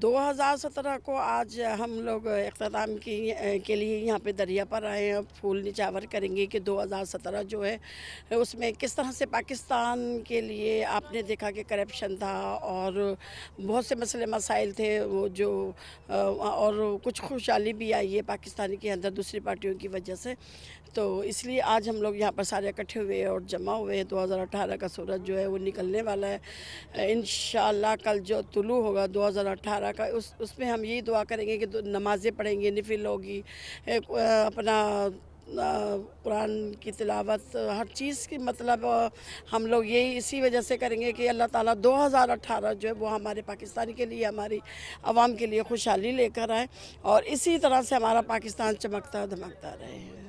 2017 को आज हम लोग अख्ताम की के लिए यहाँ पे दरिया पर आए हैं फूल निचावर करेंगे कि 2017 जो है उसमें किस तरह से पाकिस्तान के लिए आपने देखा कि करप्शन था और बहुत से मसले मसाइल थे वो जो और कुछ खुशहाली भी आई है पाकिस्तान के अंदर दूसरी पार्टियों की वजह से तो इसलिए आज हम लोग यहाँ पर सारे इकट्ठे हुए हैं और जमा हुए हैं दो का सूरज जो है वो निकलने वाला है इन कल जो तुलू होगा दो का उस उसमें हम यही दुआ करेंगे कि नमाज़ें पढ़ेंगे नफिल होगी अपना कुरान की तिलावत हर चीज़ की मतलब हम लोग यही इसी वजह से करेंगे कि अल्लाह ताला 2018 जो है वो हमारे पाकिस्तान के लिए हमारी आवाम के लिए खुशहाली लेकर आए और इसी तरह से हमारा पाकिस्तान चमकता धमकता रहे